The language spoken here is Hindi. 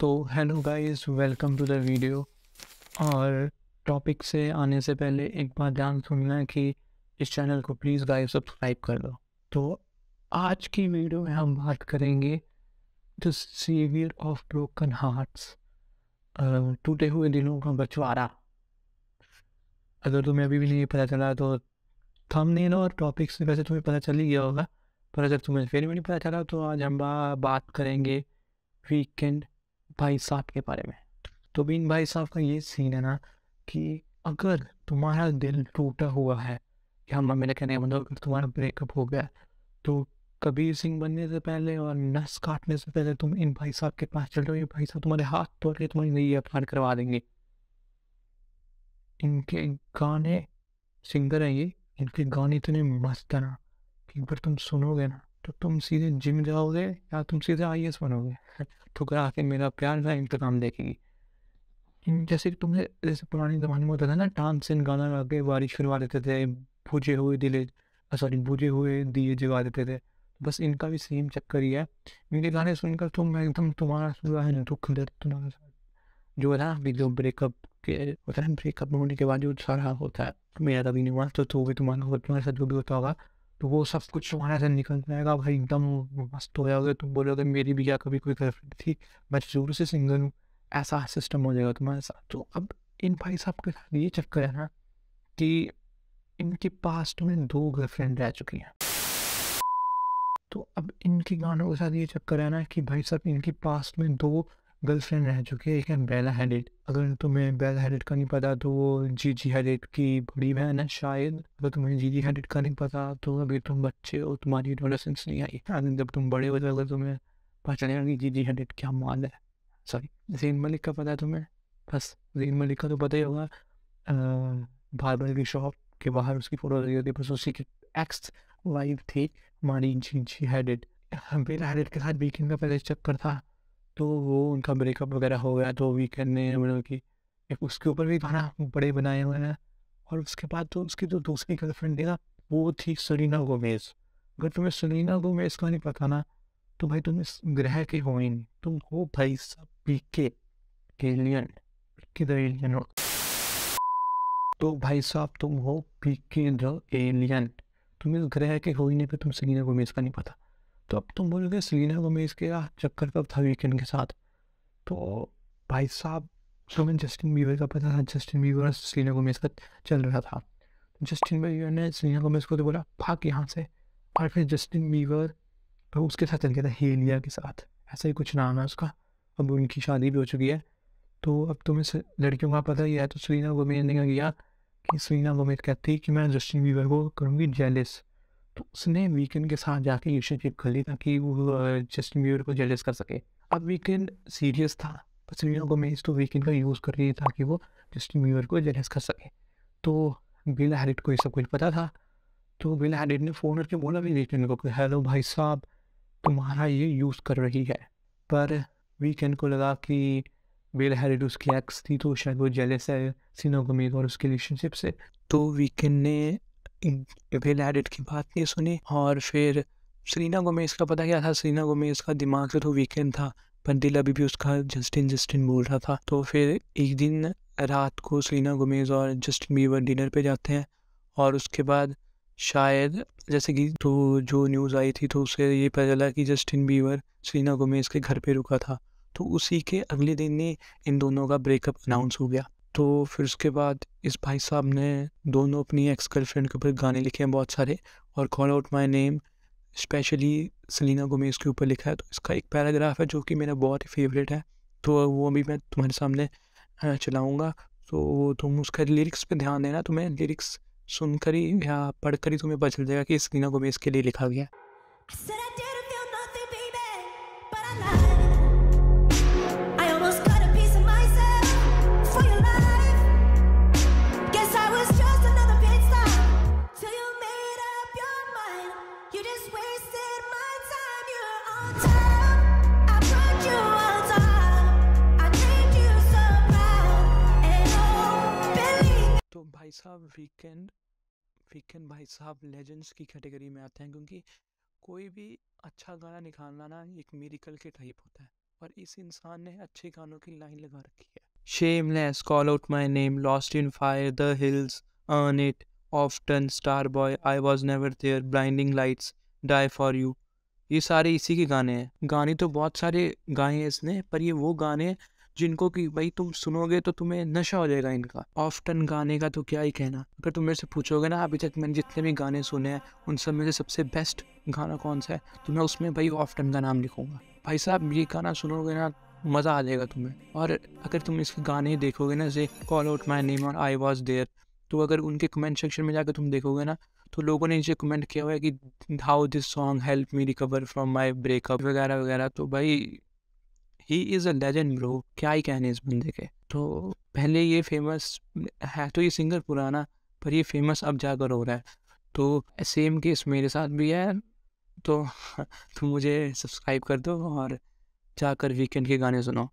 तो hello guys welcome to the video और टॉपिक से आने से पहले एक बार ध्यान सुनना कि इस चैनल को प्लीज़ गाइस सब्सक्राइब कर दो तो आज की वीडियो में हम बात करेंगे the saviour of broken hearts टूटे हुए दिलों का बचवारा अगर तुम्हें अभी भी नहीं पता चला तो नहीं और टॉपिक से वैसे तुम्हें पता चल ही गया होगा पर अगर तुम्हें फिर भी नहीं पता चला तो आज हम बात करेंगे वीकेंड भाई साहब के बारे में तो बीन भाई साहब का ये सीन है ना कि अगर तुम्हारा दिल टूटा हुआ है या ने कहने मतलब अगर तुम्हारा ब्रेकअप हो गया तो कबीर सिंह बनने से पहले और नस काटने से पहले तुम इन भाई साहब के पास चल जाओ ये भाई साहब तुम्हारे हाथ तोड़ के तुम्हारी नैया पार करवा देंगे इनके गाने सिंगर हैं ये इनके गाने इतने मस्त है ना कि एक बार तुम सुनोगे ना तो तुम सीधे जिम जाओगे या तुम सीधे आई बनोगे ठुकरा तो के मेरा प्यार का इंतकाम देखेगी जैसे तुमने जैसे पुराने ज़माने में होता था ना डांस इन गाना गा के बारिश करवा देते थे भूजे हुए दिले सॉरी भूजे हुए दिए जगा देते थे बस इनका भी सेम चक्कर ही है इनके गाने सुनकर तुम एकदम तुम्हारा सुना है ना दुख दर्द तुम्हारा जो है ना अभी जो ब्रेकअप के होता है ब्रेकअप होने के बाद जो सारा होता है मेरा तभी नहीं हुआ तो तू तो भी तुम्हारा तुम्हारे साथ जो भी होता होगा तो वो सब कुछ वहाँ से निकल जाएगा भाई एकदम मस्त हो जाओगे तुम बोलोगे मेरी भी क्या कभी कोई गर्लफ्रेंड थी मैं जरूर से सिंगल हूँ ऐसा सिस्टम हो जाएगा तुम्हारे साथ तो अब इन भाई साहब के साथ ये चक्कर है ना कि इनके पास्ट तो में दो गर्लफ्रेंड रह चुकी हैं तो अब इनके गानों के साथ ये चक्कर है ना कि भाई साहब इनके पास्ट तो में दो गर्लफ्रेंड रह चुके एक है बेला हेडेड अगर तुम्हें बेला हेडेड का नहीं पता तो वो जी जी हेडेड की बड़ी बहन है शायद अगर तुम्हें जी जी हेडेड का नहीं पता तो अभी तुम बच्चे हो तुम्हारी एडोलेसेंस नहीं आई एंड जब तुम बड़े हो तो अगर तुम्हें पहचानेगा कि जी जी हेडेड क्या माल है सॉरी जीन मलिक का पता है तुम्हें बस जीन मलिक का तो पता ही होगा बार्बर की शॉप के बाहर उसकी फोटो लगी होती है बस उसी की एक्स वाइफ थी हमारी जी जी हेडेड बेला हेडेड के साथ वीकेंड का पहले चक्कर था तो वो उनका ब्रेकअप वगैरह हो गया तो वीकेंड ने मतलब कि उसके ऊपर भी गाना बड़े बनाए हुए हैं और उसके बाद तो उसकी जो तो दूसरी गर्लफ्रेंड थी ना वो थी सरीना गोमेज अगर तुम्हें सरीना गोमेज का नहीं पता ना तो भाई तुम इस ग्रह के हो ही नहीं तुम हो भाई सब पी के एलियन किधर एलियन हो तो भाई साहब तुम हो पी के द एलियन तुम इस ग्रह के हो ही नहीं तुम सरीना गोमेज का नहीं पता तो अब तुम बोलोगे सलीना गोमेज के चक्कर कब था वीकेंड के साथ तो भाई साहब सुमन जस्टिन बीवर का पता था जस्टिन बीवर और सलीना गोमेज का चल रहा था जस्टिन तो बीवर ने सलीना गोमेज को तो बोला भाग यहाँ से और फिर जस्टिन बीवर तो उसके साथ चल गया था हेलिया के साथ ऐसा ही कुछ नाम है उसका अब उनकी शादी भी हो चुकी है तो अब तुम्हें लड़कियों का पता ही है तो सलीना गोमेज ने क्या किया कि सलीना गोमेज कहती कि मैं जस्टिन बीवर को करूँगी जेलिस तो उसने वीकेंड के साथ जाके रिलेशनशिप कर ली ताकि वो जस्टिन बीबर को जेलस कर सके अब वीकेंड सीरियस था पसलियों को मैं तो वीकेंड का यूज़ कर रही ताकि वो जस्टिन बीबर को जेलस कर सके तो बिल हैरिट को ये सब कुछ पता था तो बिल हैरिट ने फ़ोन करके बोला भी वीकेंड को हेलो भाई साहब तुम्हारा ये यूज़ कर रही है पर वीकेंड को लगा कि बिल हैरिट उसकी एक्स थी तो शायद वो जेलस है सीनो गमीज और उसकी रिलेशनशिप से तो वीकेंड ने विल एडिट की बात नहीं सुनी और फिर सरीना गोमेज का पता क्या था सरीना गोमेज का दिमाग से तो वीकेंड था पर दिल अभी भी उसका जस्टिन जस्टिन बोल रहा था तो फिर एक दिन रात को सरीना गोमेज और जस्टिन बीवर डिनर पे जाते हैं और उसके बाद शायद जैसे कि तो जो न्यूज़ आई थी तो उसे ये पता चला कि जस्टिन बीवर सरीना गोमेज के घर पर रुका था तो उसी के अगले दिन ही इन दोनों का ब्रेकअप अनाउंस हो गया तो फिर उसके बाद इस भाई साहब ने दोनों अपनी एक्स गर्लफ्रेंड के ऊपर गाने लिखे हैं बहुत सारे और call out my name specially Selena Gomez के ऊपर लिखा है तो इसका एक पैराग्राफ है जो कि मेरा बहुत ही फेवरेट है तो वो अभी मैं तुम्हारे सामने चलाऊँगा तो तुम उसका लिरिक्स पे ध्यान देना तुम्हें लिरिक्स सुनकर ही या पढ़कर ही तुम्हें पता चल जाएगा कि सलीना गोमेज के लिए लिखा गया है तो भाई साहब वीकेंड वीकेंड भाई साहब लेजेंड्स की कैटेगरी में आते हैं क्योंकि कोई भी अच्छा गाना निकालना ना एक मेरिकल के टाइप होता है और इस इंसान ने अच्छे गानों की लाइन लगा रखी है shameless call out my name lost in fire the hills earn it often starboy I was never there blinding lights die for you ये सारे इसी के गाने हैं गाने तो बहुत सारे गाए हैं इसने पर ये वो गाने जिनको कि भाई तुम सुनोगे तो तुम्हें नशा हो जाएगा इनका ऑफ्टन गाने का तो क्या ही कहना अगर तुम मेरे से पूछोगे ना अभी तक मैंने जितने भी गाने सुने हैं उन सब में से सबसे बेस्ट गाना कौन सा है तो मैं उसमें भाई ऑफ्टन का नाम लिखूंगा भाई साहब ये गाना सुनोगे ना मज़ा आ जाएगा तुम्हें और अगर तुम इसके गाने देखोगे ना जैसे कॉल आउट माई नेम और आई वॉज देयर तो अगर उनके कमेंट सेक्शन में जाकर तुम देखोगे ना तो लोगों ने इसे कमेंट किया हुआ है कि how this song help me recover from my breakup वगैरह वगैरह तो भाई he is a legend bro क्या ही कहने इस बंदे के तो पहले ये फेमस है तो ये सिंगर पुराना पर ये फेमस अब जाकर हो रहा है तो सेम केस मेरे साथ भी है तो तुम मुझे सब्सक्राइब कर दो और जाकर वीकेंड के गाने सुनो